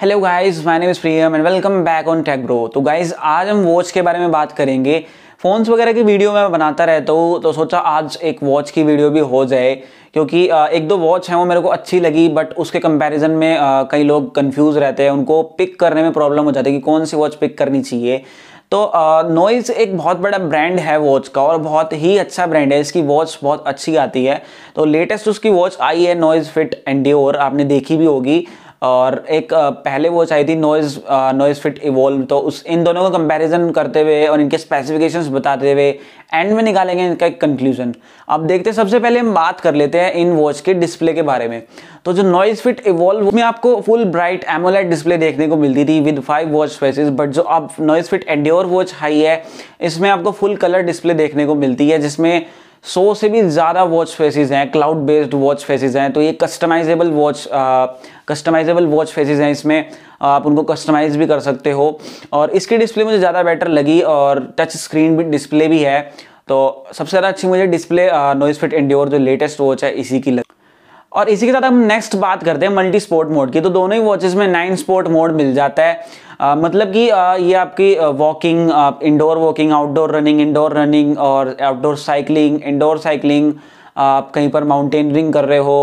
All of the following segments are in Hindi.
hello guys my name is Priyam and welcome back on tech bro तो गाइस आज हम वॉच के बारे में बात करेंगे फ़ोन्स वगैरह की वीडियो मैं बनाता रहता हूँ तो सोचा आज एक वॉच की वीडियो भी हो जाए क्योंकि एक दो वॉच हैं वो मेरे को अच्छी लगी बट उसके कंपैरिजन में कई लोग कंफ्यूज रहते हैं उनको पिक करने में प्रॉब्लम हो जाती है कि कौन सी वॉच पिक करनी चाहिए तो नॉइज़ एक बहुत बड़ा ब्रांड है वॉच का और बहुत ही अच्छा ब्रांड है इसकी वॉच बहुत अच्छी आती है तो लेटेस्ट उसकी वॉच आई है नॉइज़ फिट एंड आपने देखी भी होगी और एक पहले वो चाहिए थी नॉइज नॉइज फिट इवोल्व तो उस इन दोनों का कंपैरिजन करते हुए और इनके स्पेसिफिकेशंस बताते हुए एंड में निकालेंगे इनका एक कंक्लूजन अब देखते हैं सबसे पहले हम बात कर लेते हैं इन वॉच के डिस्प्ले के बारे में तो जो नॉइज फिट इवोल्व में आपको फुल ब्राइट एमोलेट डिस्प्ले देखने को मिलती थी with five watch faces but जो अब नॉइज फिट एड्योर वॉच हाई है इसमें आपको फुल कलर डिस्प्ले देखने को मिलती है जिसमें सौ से भी ज़्यादा वॉच फेसेस हैं क्लाउड बेस्ड वॉच फेसेस हैं तो ये customisable watch customisable watch faces हैं इसमें आप उनको कस्टमाइज भी कर सकते हो और इसकी डिस्प्ले मुझे ज़्यादा बेटर लगी और टच स्क्रीन भी डिस्प्ले भी है तो सबसे ज़्यादा अच्छी मुझे डिस्प्ले नोइस फिट इंडियोर जो लेटेस्ट वॉच है इसी की लगी और इसी के साथ हम नेक्स्ट बात करते हैं मल्टी स्पोर्ट मोड की तो दोनों ही वॉचेस में नाइन स्पोर्ट मोड मिल जाता है आ, मतलब कि आ, ये आपकी walking indoor walking outdoor running indoor running और आउटडोर साइकिलिंग इंडोर साइकिलिंग आप कहीं पर माउंटेनरिंग कर रहे हो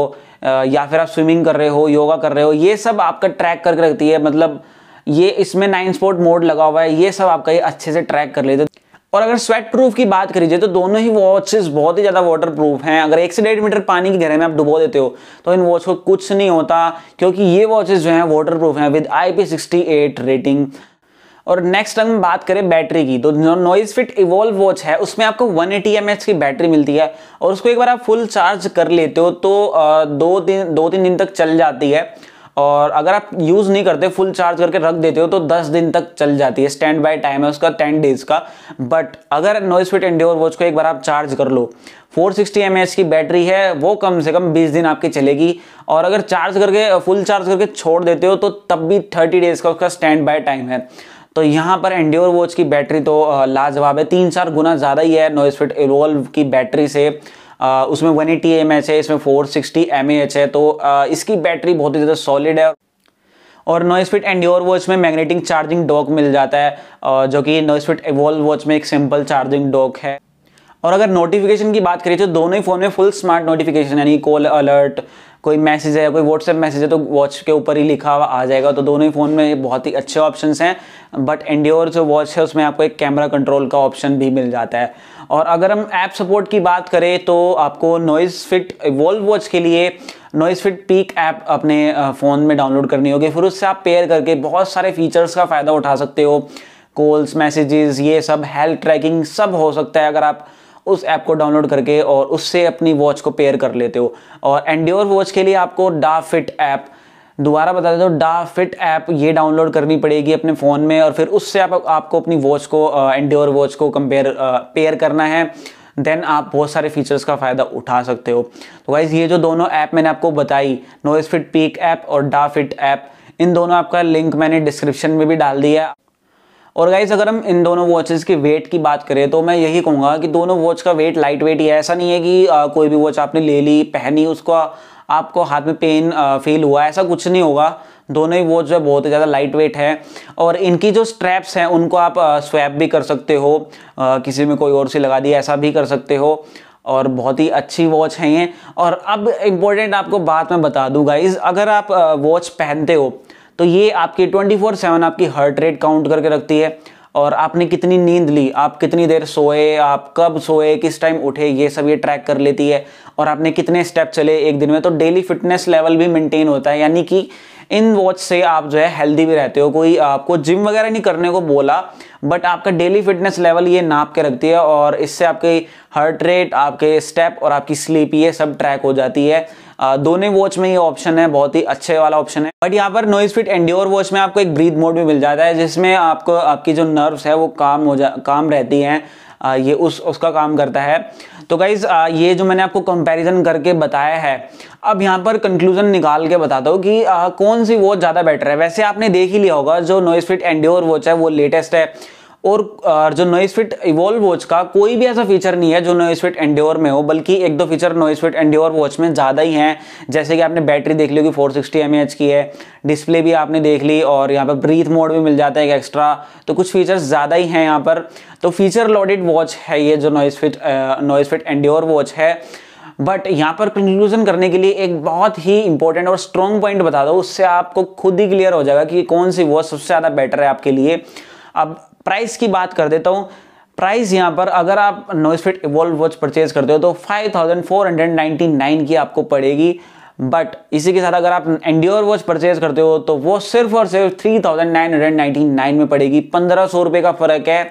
आ, या फिर आप स्विमिंग कर रहे हो योगा कर रहे हो ये सब आपका ट्रैक करके रखती है मतलब ये इसमें नाइन स्पोर्ट मोड लगा हुआ है ये सब आपका ये अच्छे से ट्रैक कर लेते और अगर स्वेट प्रूफ की बात करी जाए तो दोनों ही वॉचेस बहुत ही ज़्यादा वाटर प्रूफ हैं अगर एक से डेढ़ मीटर पानी के गहरे में आप डुबो देते हो तो इन वॉच को कुछ नहीं होता क्योंकि ये वॉचेस जो हैं वाटर प्रूफ हैं विद आई रेटिंग और नेक्स्ट हम बात करें बैटरी की तो नॉइज फिट इवॉल्व वॉच है उसमें आपको 180 एटी की बैटरी मिलती है और उसको एक बार आप फुल चार्ज कर लेते हो तो दो दिन दो तीन दिन तक चल जाती है और अगर आप यूज़ नहीं करते फुल चार्ज करके रख देते हो तो दस दिन तक चल जाती है स्टैंड बाय टाइम है उसका टेन डेज का बट अगर नॉइस फिट एंड्योर वॉच को एक बार आप चार्ज कर लो 460 सिक्सटी की बैटरी है वो कम से कम 20 दिन आपकी चलेगी और अगर चार्ज करके फुल चार्ज करके छोड़ देते हो तो तब भी 30 डेज का उसका स्टैंड बाय टाइम है तो यहाँ पर एंड्योर वॉच की बैटरी तो लाजवाब है तीन चार गुना ज़्यादा ही है नॉइस फिट इवोल्व की बैटरी से उसमें वन एटी एम एच है इसमें फोर सिक्सटी एम एच है तो आ, इसकी बैटरी बहुत ही ज़्यादा सॉलिड है और नॉइस फिट एंड्योर वॉच में मैग्नेटिक चार्जिंग डॉक मिल जाता है जो कि नॉइस फिट एवॉल्व वॉच में एक सिंपल चार्जिंग डॉक है और अगर नोटिफिकेशन की बात करें तो दोनों ही फ़ोन में फुल स्मार्ट नोटिफिकेशन यानी कॉल अलर्ट कोई मैसेज है कोई व्हाट्सएप मैसेज है तो वॉच के ऊपर ही लिखा हुआ आ जाएगा तो दोनों ही फ़ोन में बहुत ही अच्छे ऑप्शन हैं बट एंडियोर जो वॉच है उसमें आपको एक कैमरा कंट्रोल का ऑप्शन भी मिल जाता है और अगर हम ऐप सपोर्ट की बात करें तो आपको नॉइज़ फिट वॉल्व वॉच के लिए नॉइज़ फिट पीक ऐप अपने फ़ोन में डाउनलोड करनी होगी फिर उससे आप पेयर करके बहुत सारे फीचर्स का फ़ायदा उठा सकते हो कॉल्स मैसेजेस ये सब हेल्थ ट्रैकिंग सब हो सकता है अगर आप उस ऐप को डाउनलोड करके और उससे अपनी वॉच को पेयर कर लेते हो और एंड्योर वॉच के लिए आपको डा फिट ऐप दोबारा बता देते हो डा फिट ऐप ये डाउनलोड करनी पड़ेगी अपने फ़ोन में और फिर उससे आप, आपको अपनी वॉच को एंड्योर वॉच को कंपेयर पेयर करना है देन आप बहुत सारे फीचर्स का फ़ायदा उठा सकते हो तो वाइज ये जो दोनों ऐप मैंने आपको बताई नोइस फिट पीक ऐप और डा फिट ऐप इन दोनों ऐप का लिंक मैंने डिस्क्रिप्शन में भी डाल दिया है और गाइज अगर हम इन दोनों वॉचेस के वेट की बात करें तो मैं यही कहूँगा कि दोनों वॉच का वेट लाइट वेट ही है ऐसा नहीं है कि आ, कोई भी वॉच आपने ले ली पहनी उसका आपको हाथ में पेन फील हुआ ऐसा कुछ नहीं होगा दोनों ही वॉच जो है बहुत ज़्यादा लाइट वेट है और इनकी जो स्ट्रैप्स हैं उनको आप स्वैप भी कर सकते हो आ, किसी में कोई और सी लगा दी ऐसा भी कर सकते हो और बहुत ही अच्छी वॉच है ये और अब इम्पोर्टेंट आपको बात मैं बता दूँ गाइज़ अगर आप वॉच पहनते हो तो ये आपकी ट्वेंटी फोर सेवन आपकी हार्ट रेट काउंट करके रखती है और आपने कितनी नींद ली आप कितनी देर सोए आप कब सोए किस टाइम उठे ये सब ये ट्रैक कर लेती है और आपने कितने स्टेप चले एक दिन में तो डेली फिटनेस लेवल भी मेंटेन होता है यानी कि इन वॉच से आप जो है हेल्दी भी रहते हो कोई आपको जिम वगैरह नहीं करने को बोला बट आपका डेली फिटनेस लेवल ये नाप के रखती है और इससे आपके हार्ट रेट आपके स्टेप और आपकी स्लीप ये सब ट्रैक हो जाती है दोनों वॉच में ये ऑप्शन है बहुत ही अच्छे वाला ऑप्शन है बट यहाँ पर नोइस फिट एंडियोर वॉच में आपको एक ब्रीथ मोड भी मिल जाता है जिसमें आपको आपकी जो नर्व्स है वो काम हो जा काम रहती हैं ये उस उसका काम करता है तो गाइज ये जो मैंने आपको कंपैरिजन करके बताया है अब यहाँ पर कंक्लूजन निकाल के बताता हूँ कि आ, कौन सी वॉच ज़्यादा बेटर है वैसे आपने देख ही लिया होगा जो नोइस फिट एंडियोर वॉच है वो लेटेस्ट है और जो नॉइस फिट इवॉल्व वॉच का कोई भी ऐसा फीचर नहीं है जो नॉइस फिट एंडियोर में हो बल्कि एक दो feature Noise Fit Endure watch में ज़्यादा ही हैं जैसे कि आपने बैटरी देख ली होगी फोर सिक्सटी की है डिस्प्ले भी आपने देख ली और यहाँ पर ब्रीथ मोड भी मिल जाता है एक एक्स्ट्रा तो कुछ फीचर्स ज़्यादा ही हैं यहाँ पर तो फीचर लॉडेड वॉच है ये जो Noise Fit Noise Fit Endure watch है बट यहाँ पर कंक्लूजन करने के लिए एक बहुत ही इंपॉर्टेंट और स्ट्रॉन्ग पॉइंट बता दो उससे आपको खुद ही क्लियर हो जाएगा कि कौन सी वॉच सबसे ज़्यादा बेटर है आपके लिए अब प्राइस की बात कर देता हूँ प्राइस यहाँ पर अगर आप नोइसफिट इवॉल्व वॉच परचेज करते हो तो 5499 की आपको पड़ेगी बट इसी के साथ अगर आप एंडियोर वॉच परचेज करते हो तो वो सिर्फ और सिर्फ 3999 में पड़ेगी पंद्रह सौ रुपये का फ़र्क है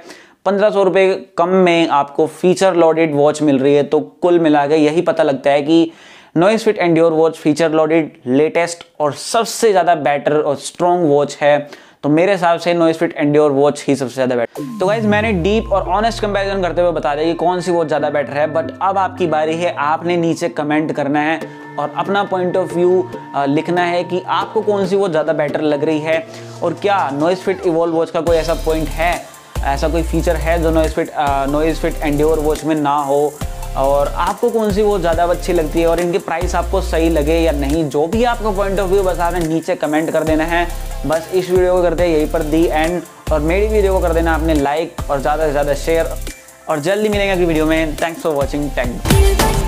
पंद्रह सौ रुपये कम में आपको फीचर लॉडेड वॉच मिल रही है तो कुल मिला के यही पता लगता है कि Noise Fit Endure watch feature loaded latest और सबसे ज़्यादा बेटर और स्ट्रॉन्ग वॉच है तो मेरे हिसाब से नॉइस फिट एंडियोर वॉच ही सबसे ज़्यादा बेटर तो गाइज मैंने डीप और ऑनेस्ट कंपेरिजन करते हुए बता दिया कि कौन सी वॉच ज़्यादा बेटर है बट अब आपकी बारी है आपने नीचे कमेंट करना है और अपना पॉइंट ऑफ व्यू लिखना है कि आपको कौन सी वो ज़्यादा बेटर लग रही है और क्या नॉइस फिट इवॉल्व वॉच का कोई ऐसा पॉइंट है ऐसा कोई फीचर है जो Noise Fit Noise Fit Endure watch में ना हो और आपको कौन सी वो ज़्यादा अच्छी लगती है और इनकी प्राइस आपको सही लगे या नहीं जो भी आपको पॉइंट ऑफ व्यू बस आपने नीचे कमेंट कर देना है बस इस वीडियो को करते हैं यहीं पर दी एंड और मेरी वीडियो को कर देना आपने लाइक और ज़्यादा से ज़्यादा शेयर और जल्दी मिलेंगे अगली वीडियो में थैंक्स फॉर वॉचिंग थैंक